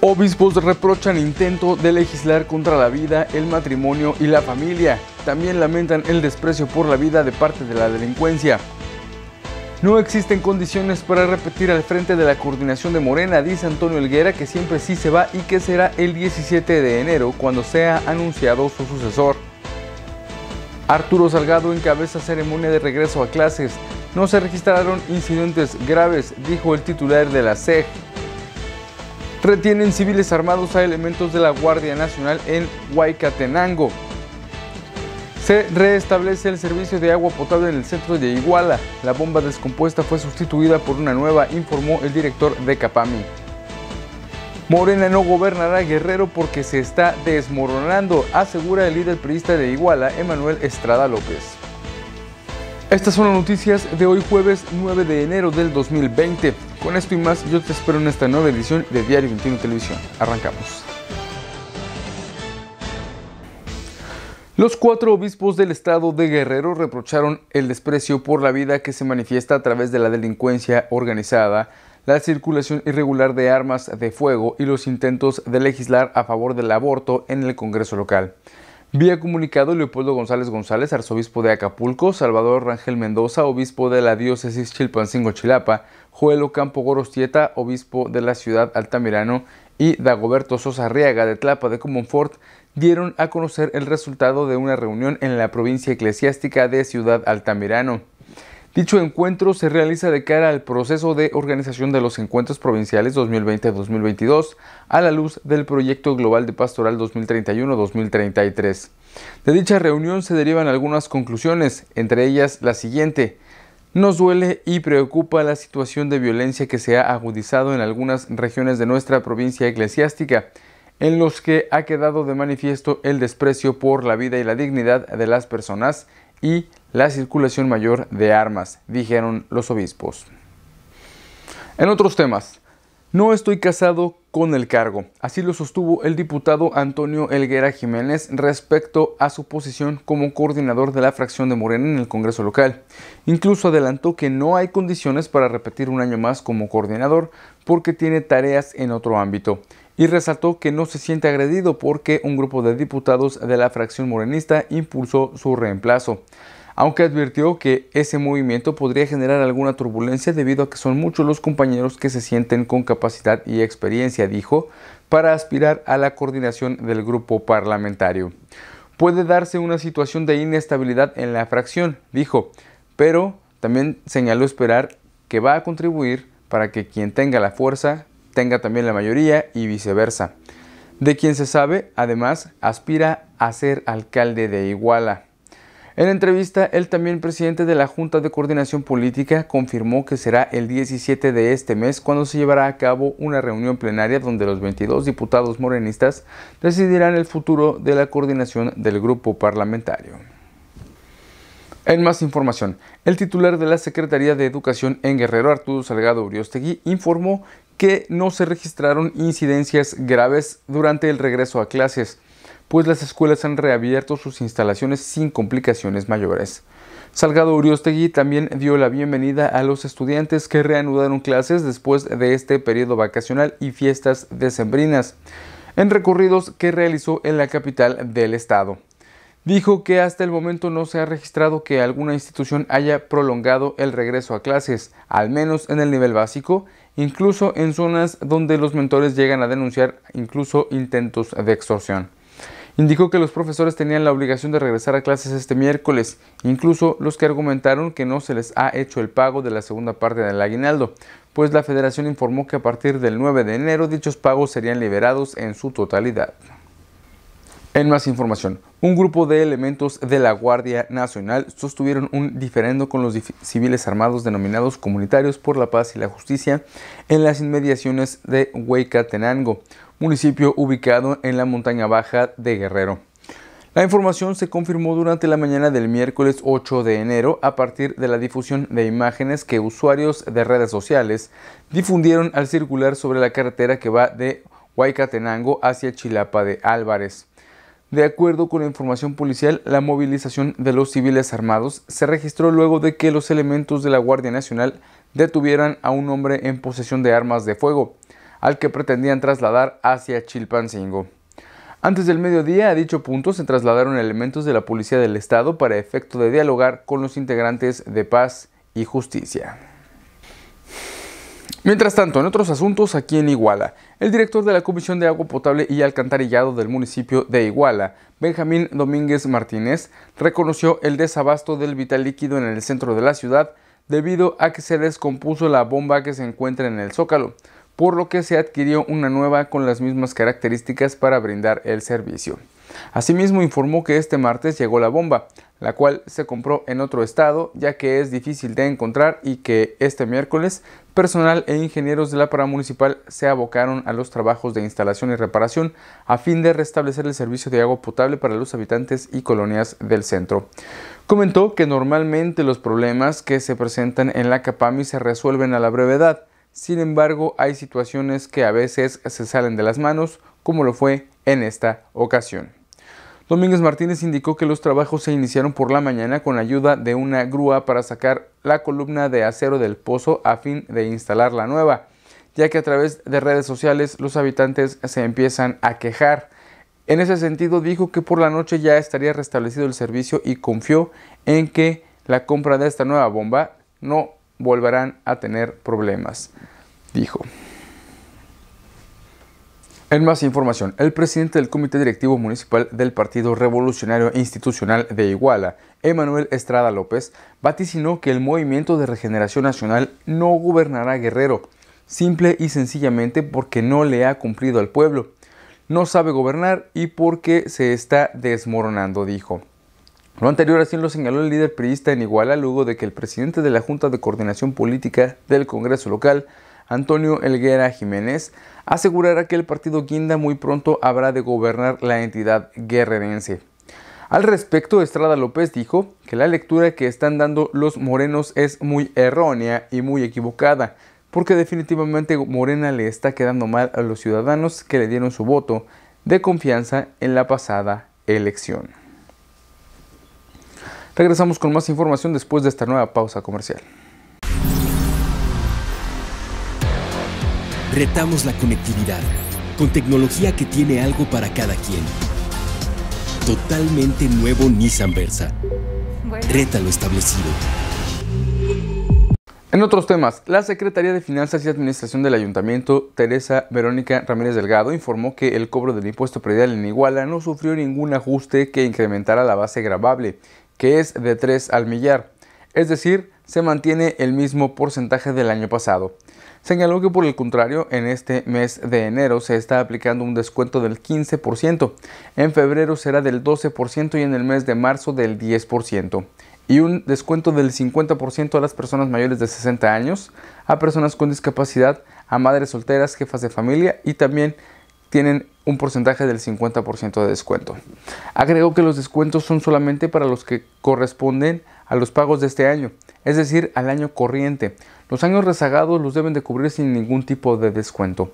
Obispos reprochan intento de legislar contra la vida, el matrimonio y la familia. También lamentan el desprecio por la vida de parte de la delincuencia. No existen condiciones para repetir al frente de la coordinación de Morena, dice Antonio Elguera, que siempre sí se va y que será el 17 de enero cuando sea anunciado su sucesor. Arturo Salgado encabeza ceremonia de regreso a clases. No se registraron incidentes graves, dijo el titular de la SEG. Retienen civiles armados a elementos de la Guardia Nacional en Huaycatenango. Se reestablece el servicio de agua potable en el centro de Iguala. La bomba descompuesta fue sustituida por una nueva, informó el director de Capami. Morena no gobernará Guerrero porque se está desmoronando, asegura el líder priista de Iguala, Emanuel Estrada López. Estas son las noticias de hoy jueves 9 de enero del 2020. Con esto y más, yo te espero en esta nueva edición de Diario 21 Televisión. Arrancamos. Los cuatro obispos del estado de Guerrero reprocharon el desprecio por la vida que se manifiesta a través de la delincuencia organizada, la circulación irregular de armas de fuego y los intentos de legislar a favor del aborto en el Congreso local. Vía comunicado, Leopoldo González González, arzobispo de Acapulco, Salvador Rangel Mendoza, obispo de la diócesis Chilpancingo Chilapa, Juelo Campo Gorostieta, obispo de la ciudad Altamirano, y Dagoberto Sosa Riaga, de Tlapa de Comonfort, dieron a conocer el resultado de una reunión en la provincia eclesiástica de Ciudad Altamirano. Dicho encuentro se realiza de cara al proceso de organización de los encuentros provinciales 2020-2022 a la luz del proyecto global de pastoral 2031-2033. De dicha reunión se derivan algunas conclusiones, entre ellas la siguiente. Nos duele y preocupa la situación de violencia que se ha agudizado en algunas regiones de nuestra provincia eclesiástica, en los que ha quedado de manifiesto el desprecio por la vida y la dignidad de las personas y la circulación mayor de armas, dijeron los obispos. En otros temas, no estoy casado con el cargo, así lo sostuvo el diputado Antonio Elguera Jiménez respecto a su posición como coordinador de la fracción de Morena en el Congreso local. Incluso adelantó que no hay condiciones para repetir un año más como coordinador porque tiene tareas en otro ámbito y resaltó que no se siente agredido porque un grupo de diputados de la fracción morenista impulsó su reemplazo aunque advirtió que ese movimiento podría generar alguna turbulencia debido a que son muchos los compañeros que se sienten con capacidad y experiencia, dijo, para aspirar a la coordinación del grupo parlamentario. Puede darse una situación de inestabilidad en la fracción, dijo, pero también señaló esperar que va a contribuir para que quien tenga la fuerza tenga también la mayoría y viceversa. De quien se sabe, además, aspira a ser alcalde de Iguala. En entrevista, el también presidente de la Junta de Coordinación Política confirmó que será el 17 de este mes cuando se llevará a cabo una reunión plenaria donde los 22 diputados morenistas decidirán el futuro de la coordinación del grupo parlamentario. En más información, el titular de la Secretaría de Educación en Guerrero, Arturo Salgado Uriostegui, informó que no se registraron incidencias graves durante el regreso a clases, pues las escuelas han reabierto sus instalaciones sin complicaciones mayores. Salgado Uriostegui también dio la bienvenida a los estudiantes que reanudaron clases después de este periodo vacacional y fiestas decembrinas, en recorridos que realizó en la capital del estado. Dijo que hasta el momento no se ha registrado que alguna institución haya prolongado el regreso a clases, al menos en el nivel básico, incluso en zonas donde los mentores llegan a denunciar incluso intentos de extorsión. Indicó que los profesores tenían la obligación de regresar a clases este miércoles, incluso los que argumentaron que no se les ha hecho el pago de la segunda parte del aguinaldo, pues la federación informó que a partir del 9 de enero dichos pagos serían liberados en su totalidad. En más información, un grupo de elementos de la Guardia Nacional sostuvieron un diferendo con los civiles armados denominados Comunitarios por la Paz y la Justicia en las inmediaciones de Huecatenango, municipio ubicado en la montaña baja de Guerrero. La información se confirmó durante la mañana del miércoles 8 de enero a partir de la difusión de imágenes que usuarios de redes sociales difundieron al circular sobre la carretera que va de Huaycatenango hacia Chilapa de Álvarez. De acuerdo con la información policial, la movilización de los civiles armados se registró luego de que los elementos de la Guardia Nacional detuvieran a un hombre en posesión de armas de fuego, al que pretendían trasladar hacia Chilpancingo. Antes del mediodía, a dicho punto, se trasladaron elementos de la Policía del Estado para efecto de dialogar con los integrantes de paz y justicia. Mientras tanto, en otros asuntos aquí en Iguala, el director de la Comisión de Agua Potable y Alcantarillado del municipio de Iguala, Benjamín Domínguez Martínez, reconoció el desabasto del vital líquido en el centro de la ciudad debido a que se descompuso la bomba que se encuentra en el zócalo, por lo que se adquirió una nueva con las mismas características para brindar el servicio. Asimismo informó que este martes llegó la bomba, la cual se compró en otro estado ya que es difícil de encontrar y que este miércoles personal e ingenieros de la municipal se abocaron a los trabajos de instalación y reparación a fin de restablecer el servicio de agua potable para los habitantes y colonias del centro. Comentó que normalmente los problemas que se presentan en la Capami se resuelven a la brevedad, sin embargo hay situaciones que a veces se salen de las manos, como lo fue en esta ocasión. Domínguez Martínez indicó que los trabajos se iniciaron por la mañana con ayuda de una grúa para sacar la columna de acero del pozo a fin de instalar la nueva, ya que a través de redes sociales los habitantes se empiezan a quejar. En ese sentido dijo que por la noche ya estaría restablecido el servicio y confió en que la compra de esta nueva bomba no volverán a tener problemas, dijo. En más información, el presidente del Comité Directivo Municipal del Partido Revolucionario Institucional de Iguala, Emanuel Estrada López, vaticinó que el Movimiento de Regeneración Nacional no gobernará Guerrero, simple y sencillamente porque no le ha cumplido al pueblo, no sabe gobernar y porque se está desmoronando, dijo. Lo anterior así lo señaló el líder priista en Iguala luego de que el presidente de la Junta de Coordinación Política del Congreso Local, Antonio Elguera Jiménez, asegurará que el partido Guinda muy pronto habrá de gobernar la entidad guerrerense. Al respecto, Estrada López dijo que la lectura que están dando los morenos es muy errónea y muy equivocada, porque definitivamente Morena le está quedando mal a los ciudadanos que le dieron su voto de confianza en la pasada elección. Regresamos con más información después de esta nueva pausa comercial. Retamos la conectividad con tecnología que tiene algo para cada quien. Totalmente nuevo Nissan Versa. lo establecido. En otros temas, la Secretaría de Finanzas y Administración del Ayuntamiento, Teresa Verónica Ramírez Delgado, informó que el cobro del impuesto predial en Iguala no sufrió ningún ajuste que incrementara la base gravable, que es de 3 al millar. Es decir, se mantiene el mismo porcentaje del año pasado. Señaló que por el contrario, en este mes de enero se está aplicando un descuento del 15%, en febrero será del 12% y en el mes de marzo del 10% y un descuento del 50% a las personas mayores de 60 años, a personas con discapacidad, a madres solteras, jefas de familia y también tienen un porcentaje del 50% de descuento. Agregó que los descuentos son solamente para los que corresponden a los pagos de este año es decir, al año corriente. Los años rezagados los deben de cubrir sin ningún tipo de descuento.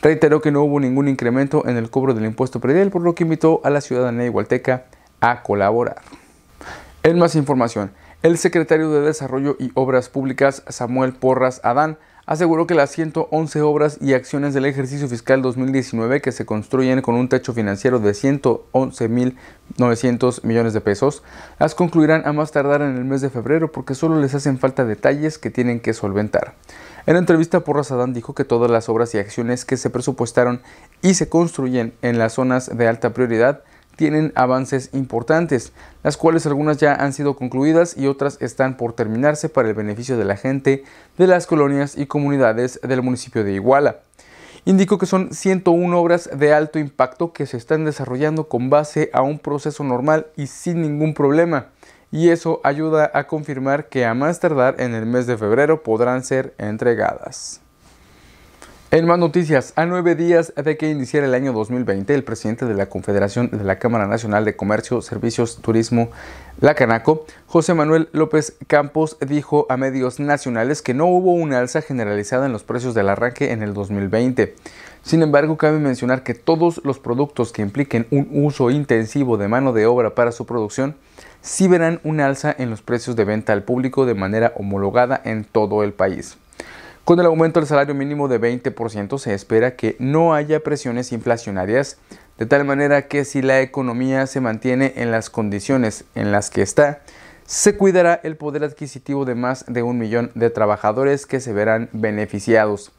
Reiteró que no hubo ningún incremento en el cobro del impuesto predial, por lo que invitó a la ciudadanía igualteca a colaborar. En más información, el secretario de Desarrollo y Obras Públicas, Samuel Porras Adán, aseguró que las 111 obras y acciones del ejercicio fiscal 2019 que se construyen con un techo financiero de 111.900 millones de pesos, las concluirán a más tardar en el mes de febrero porque solo les hacen falta detalles que tienen que solventar. En la entrevista, por Razadán dijo que todas las obras y acciones que se presupuestaron y se construyen en las zonas de alta prioridad tienen avances importantes, las cuales algunas ya han sido concluidas y otras están por terminarse para el beneficio de la gente de las colonias y comunidades del municipio de Iguala. Indicó que son 101 obras de alto impacto que se están desarrollando con base a un proceso normal y sin ningún problema, y eso ayuda a confirmar que a más tardar en el mes de febrero podrán ser entregadas. En más noticias, a nueve días de que iniciara el año 2020, el presidente de la Confederación de la Cámara Nacional de Comercio, Servicios, Turismo, la Canaco, José Manuel López Campos, dijo a medios nacionales que no hubo una alza generalizada en los precios del arranque en el 2020. Sin embargo, cabe mencionar que todos los productos que impliquen un uso intensivo de mano de obra para su producción sí verán una alza en los precios de venta al público de manera homologada en todo el país. Con el aumento del salario mínimo de 20% se espera que no haya presiones inflacionarias, de tal manera que si la economía se mantiene en las condiciones en las que está, se cuidará el poder adquisitivo de más de un millón de trabajadores que se verán beneficiados.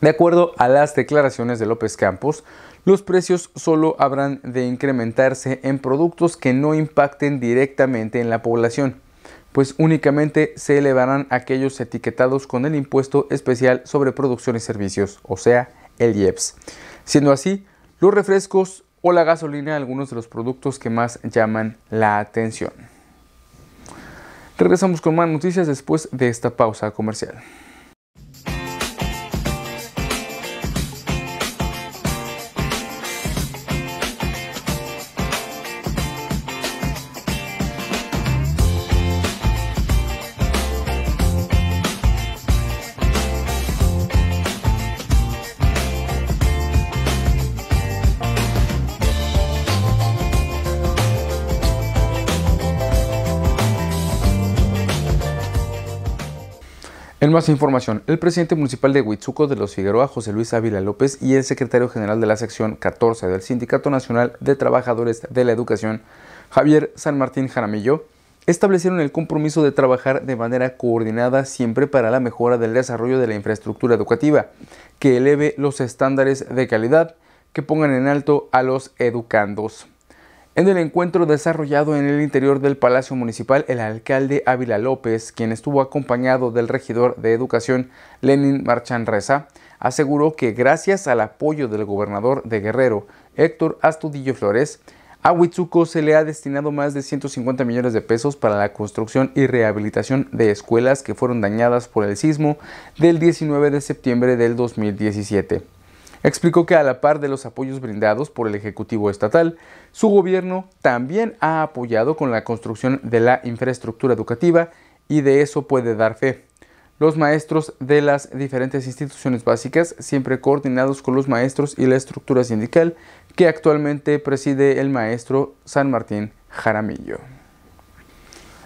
De acuerdo a las declaraciones de López Campos, los precios solo habrán de incrementarse en productos que no impacten directamente en la población pues únicamente se elevarán aquellos etiquetados con el impuesto especial sobre producción y servicios, o sea, el IEPS. Siendo así, los refrescos o la gasolina algunos de los productos que más llaman la atención. Regresamos con más noticias después de esta pausa comercial. En más información, el presidente municipal de Huitzuco de los Figueroa, José Luis Ávila López, y el secretario general de la sección 14 del Sindicato Nacional de Trabajadores de la Educación, Javier San Martín Jaramillo, establecieron el compromiso de trabajar de manera coordinada siempre para la mejora del desarrollo de la infraestructura educativa, que eleve los estándares de calidad, que pongan en alto a los educandos. En el encuentro desarrollado en el interior del Palacio Municipal, el alcalde Ávila López, quien estuvo acompañado del regidor de Educación Lenin Marchanreza, Reza, aseguró que gracias al apoyo del gobernador de Guerrero, Héctor Astudillo Flores, a Huitzuco se le ha destinado más de 150 millones de pesos para la construcción y rehabilitación de escuelas que fueron dañadas por el sismo del 19 de septiembre del 2017. Explicó que a la par de los apoyos brindados por el Ejecutivo Estatal, su gobierno también ha apoyado con la construcción de la infraestructura educativa y de eso puede dar fe. Los maestros de las diferentes instituciones básicas, siempre coordinados con los maestros y la estructura sindical que actualmente preside el maestro San Martín Jaramillo.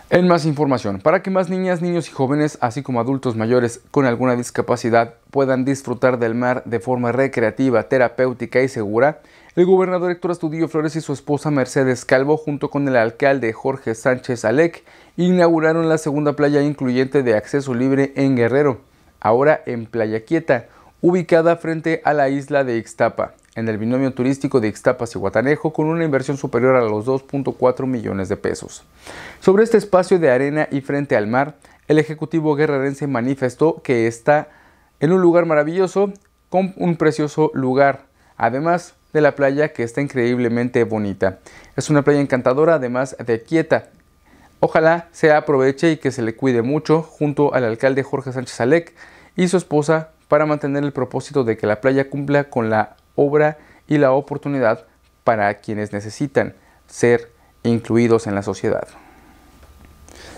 En más información, para que más niñas, niños y jóvenes, así como adultos mayores con alguna discapacidad, puedan disfrutar del mar de forma recreativa, terapéutica y segura, el gobernador Héctor Astudillo Flores y su esposa Mercedes Calvo, junto con el alcalde Jorge Sánchez Alec, inauguraron la segunda playa incluyente de acceso libre en Guerrero, ahora en Playa Quieta, ubicada frente a la isla de Ixtapa en el binomio turístico de Ixtapas y Guatanejo con una inversión superior a los 2.4 millones de pesos. Sobre este espacio de arena y frente al mar, el Ejecutivo guerrerense manifestó que está en un lugar maravilloso con un precioso lugar, además de la playa que está increíblemente bonita. Es una playa encantadora, además de quieta. Ojalá se aproveche y que se le cuide mucho junto al alcalde Jorge Sánchez Alec y su esposa para mantener el propósito de que la playa cumpla con la obra y la oportunidad para quienes necesitan ser incluidos en la sociedad.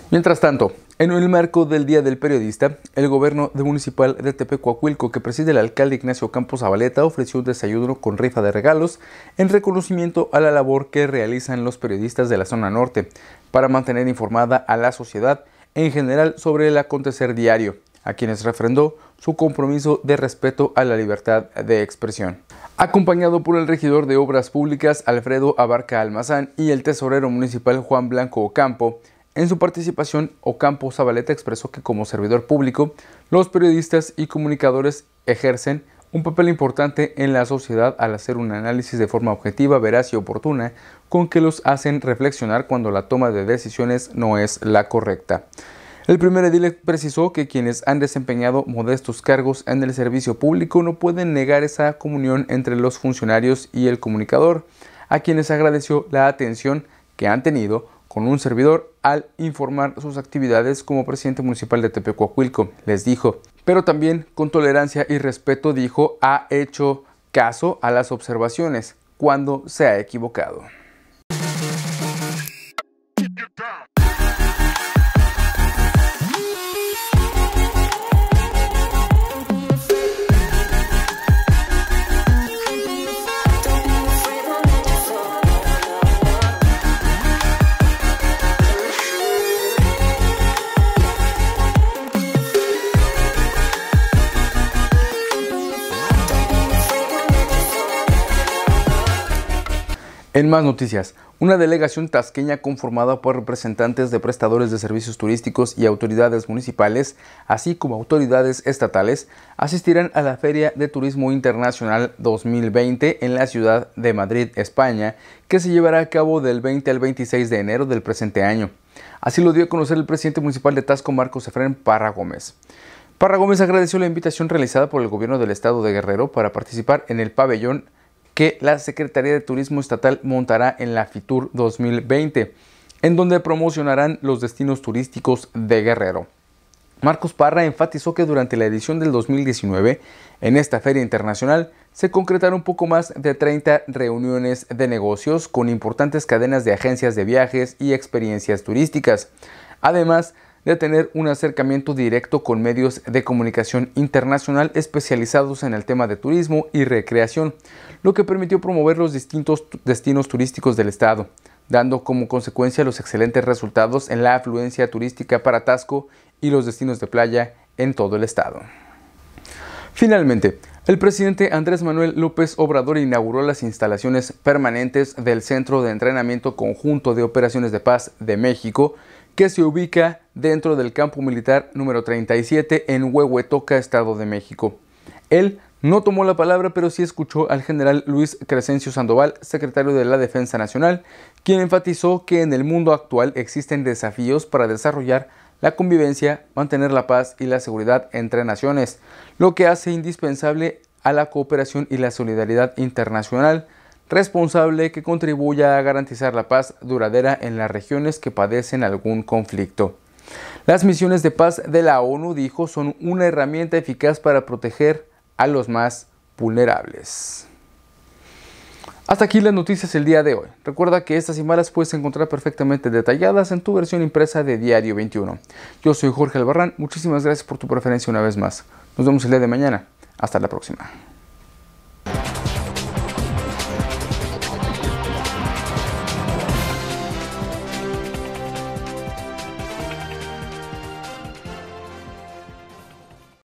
Mientras tanto, en el marco del Día del Periodista, el gobierno municipal de Tepecuacuilco, que preside el alcalde Ignacio Campos Zabaleta, ofreció un desayuno con rifa de regalos en reconocimiento a la labor que realizan los periodistas de la zona norte para mantener informada a la sociedad en general sobre el acontecer diario a quienes refrendó su compromiso de respeto a la libertad de expresión. Acompañado por el regidor de Obras Públicas Alfredo Abarca Almazán y el tesorero municipal Juan Blanco Ocampo, en su participación, Ocampo Zabaleta expresó que como servidor público, los periodistas y comunicadores ejercen un papel importante en la sociedad al hacer un análisis de forma objetiva, veraz y oportuna, con que los hacen reflexionar cuando la toma de decisiones no es la correcta. El primer edil precisó que quienes han desempeñado modestos cargos en el servicio público no pueden negar esa comunión entre los funcionarios y el comunicador, a quienes agradeció la atención que han tenido con un servidor al informar sus actividades como presidente municipal de Tepecuacuilco, les dijo. Pero también con tolerancia y respeto dijo ha hecho caso a las observaciones cuando se ha equivocado. En más noticias, una delegación tasqueña conformada por representantes de prestadores de servicios turísticos y autoridades municipales, así como autoridades estatales, asistirán a la Feria de Turismo Internacional 2020 en la ciudad de Madrid, España, que se llevará a cabo del 20 al 26 de enero del presente año. Así lo dio a conocer el presidente municipal de Tasco, Marcos Efrén Parra Gómez. Parra Gómez agradeció la invitación realizada por el gobierno del estado de Guerrero para participar en el pabellón que la Secretaría de Turismo Estatal montará en la FITUR 2020, en donde promocionarán los destinos turísticos de Guerrero. Marcos Parra enfatizó que durante la edición del 2019, en esta feria internacional, se concretaron poco más de 30 reuniones de negocios con importantes cadenas de agencias de viajes y experiencias turísticas. Además, de tener un acercamiento directo con medios de comunicación internacional especializados en el tema de turismo y recreación, lo que permitió promover los distintos destinos turísticos del estado, dando como consecuencia los excelentes resultados en la afluencia turística para Tasco y los destinos de playa en todo el estado. Finalmente, el presidente Andrés Manuel López Obrador inauguró las instalaciones permanentes del Centro de Entrenamiento Conjunto de Operaciones de Paz de México, que se ubica dentro del campo militar número 37 en Huehuetoca, Estado de México. Él no tomó la palabra, pero sí escuchó al general Luis Crescencio Sandoval, secretario de la Defensa Nacional, quien enfatizó que en el mundo actual existen desafíos para desarrollar la convivencia, mantener la paz y la seguridad entre naciones, lo que hace indispensable a la cooperación y la solidaridad internacional responsable que contribuya a garantizar la paz duradera en las regiones que padecen algún conflicto. Las misiones de paz de la ONU, dijo, son una herramienta eficaz para proteger a los más vulnerables. Hasta aquí las noticias del día de hoy. Recuerda que estas y malas puedes encontrar perfectamente detalladas en tu versión impresa de Diario 21. Yo soy Jorge Albarrán, muchísimas gracias por tu preferencia una vez más. Nos vemos el día de mañana. Hasta la próxima.